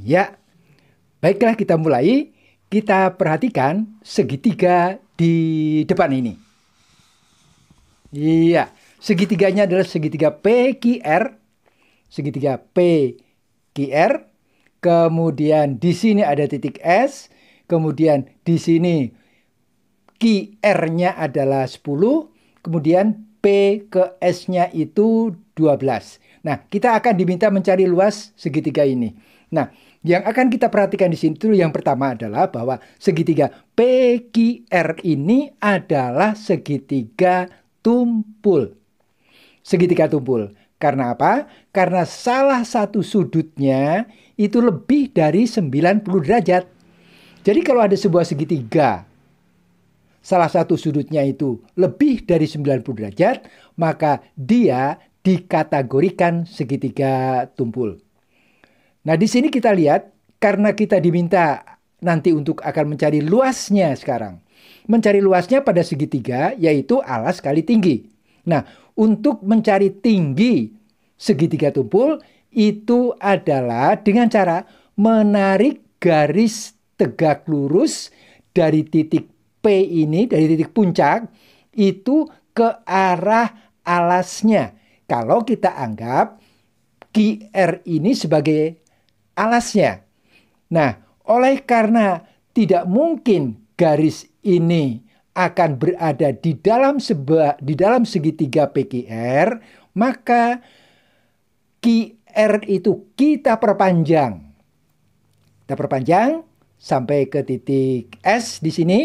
Ya, baiklah kita mulai. Kita perhatikan segitiga di depan ini. Iya, segitiganya adalah segitiga PQR. Segitiga PQR. Kemudian di sini ada titik S. Kemudian di sini QR-nya adalah 10. Kemudian P ke S-nya itu 12. Nah, kita akan diminta mencari luas segitiga ini. Nah, yang akan kita perhatikan di sini itu yang pertama adalah bahwa segitiga PQR ini adalah segitiga tumpul. Segitiga tumpul. Karena apa? Karena salah satu sudutnya itu lebih dari 90 derajat. Jadi kalau ada sebuah segitiga, salah satu sudutnya itu lebih dari 90 derajat, maka dia dikategorikan segitiga tumpul. Nah, di sini kita lihat karena kita diminta nanti untuk akan mencari luasnya sekarang. Mencari luasnya pada segitiga yaitu alas kali tinggi. Nah, untuk mencari tinggi segitiga tumpul itu adalah dengan cara menarik garis tegak lurus dari titik P ini, dari titik puncak itu ke arah alasnya. Kalau kita anggap QR ini sebagai alasnya. Nah, oleh karena tidak mungkin garis ini akan berada di dalam seba, di dalam segitiga PQR, maka QR itu kita perpanjang. Kita perpanjang sampai ke titik S di sini.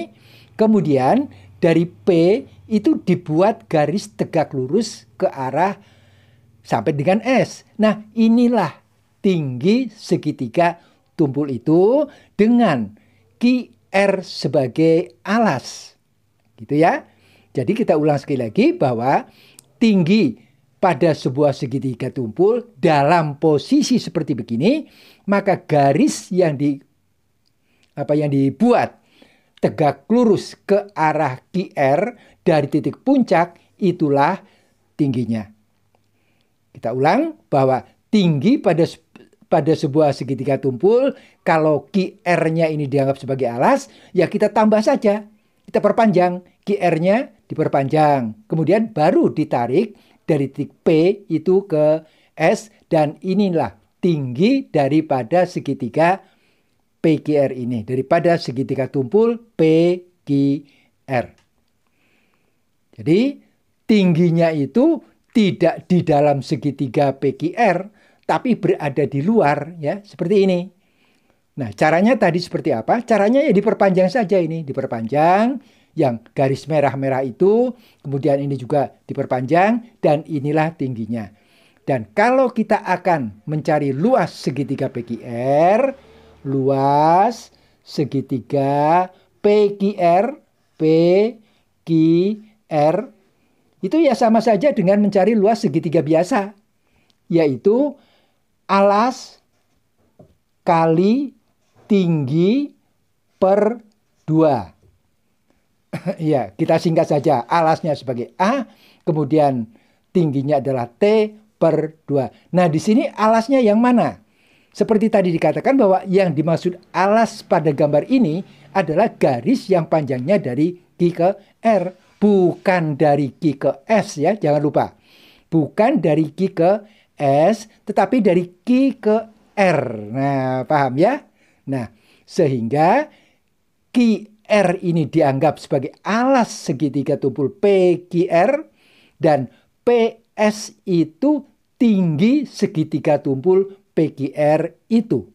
Kemudian dari P itu dibuat garis tegak lurus ke arah sampai dengan S. Nah, inilah tinggi segitiga tumpul itu dengan QR sebagai alas. Gitu ya. Jadi kita ulang sekali lagi bahwa tinggi pada sebuah segitiga tumpul dalam posisi seperti begini, maka garis yang di apa yang dibuat tegak lurus ke arah QR dari titik puncak itulah tingginya. Kita ulang bahwa tinggi pada pada sebuah segitiga tumpul, kalau QR-nya ini dianggap sebagai alas, ya kita tambah saja. Kita perpanjang, QR-nya diperpanjang. Kemudian baru ditarik dari titik P itu ke S dan inilah tinggi daripada segitiga PQR ini. Daripada segitiga tumpul PQR. Jadi tingginya itu tidak di dalam segitiga PQR, tapi berada di luar ya seperti ini. Nah, caranya tadi seperti apa? Caranya ya diperpanjang saja ini, diperpanjang yang garis merah-merah itu, kemudian ini juga diperpanjang dan inilah tingginya. Dan kalau kita akan mencari luas segitiga PQR, luas segitiga PQR, PQR itu ya sama saja dengan mencari luas segitiga biasa, yaitu alas kali tinggi per 2. ya, kita singkat saja alasnya sebagai A, kemudian tingginya adalah T per 2. Nah, di sini alasnya yang mana? Seperti tadi dikatakan bahwa yang dimaksud alas pada gambar ini adalah garis yang panjangnya dari G ke R, bukan dari G ke S ya, jangan lupa. Bukan dari G ke S tetapi dari Q ke R. Nah, paham ya? Nah, sehingga R ini dianggap sebagai alas segitiga tumpul PQR dan PS itu tinggi segitiga tumpul PQR itu.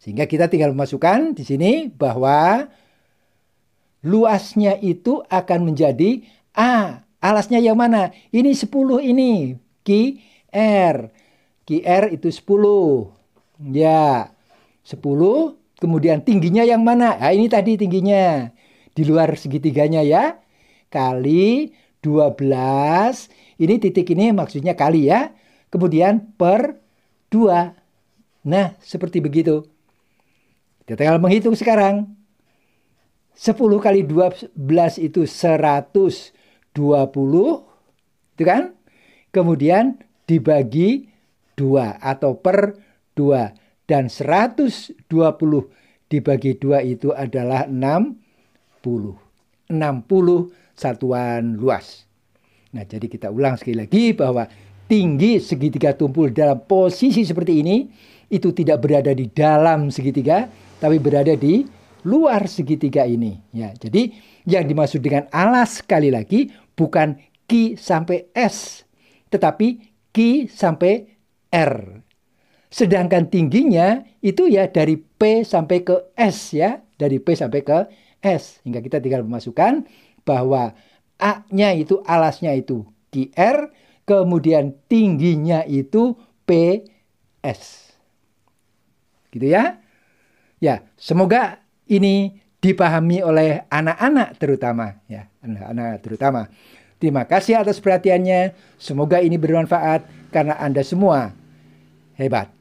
Sehingga kita tinggal memasukkan di sini bahwa luasnya itu akan menjadi A. Alasnya yang mana? Ini 10 ini. QR. QR itu 10. Ya, 10. Kemudian tingginya yang mana? Nah, ini tadi tingginya. Di luar segitiganya ya. Kali 12. Ini titik ini maksudnya kali ya. Kemudian per 2. Nah, seperti begitu. Kita tinggal menghitung sekarang. 10 kali 12 itu 120. Itu kan? kemudian dibagi dua atau per dua dan 120 dibagi dua itu adalah 60. 60 satuan luas. Nah, jadi kita ulang sekali lagi bahwa tinggi segitiga tumpul dalam posisi seperti ini itu tidak berada di dalam segitiga tapi berada di luar segitiga ini ya. Jadi yang dimaksud dengan alas sekali lagi bukan Q sampai S tetapi Ki sampai R. Sedangkan tingginya itu ya dari P sampai ke S ya, dari P sampai ke S. Hingga kita tinggal memasukkan bahwa A-nya itu alasnya itu r, kemudian tingginya itu p s, Gitu ya. Ya, semoga ini dipahami oleh anak-anak terutama ya, anak-anak terutama. Terima kasih atas perhatiannya. Semoga ini bermanfaat karena Anda semua hebat.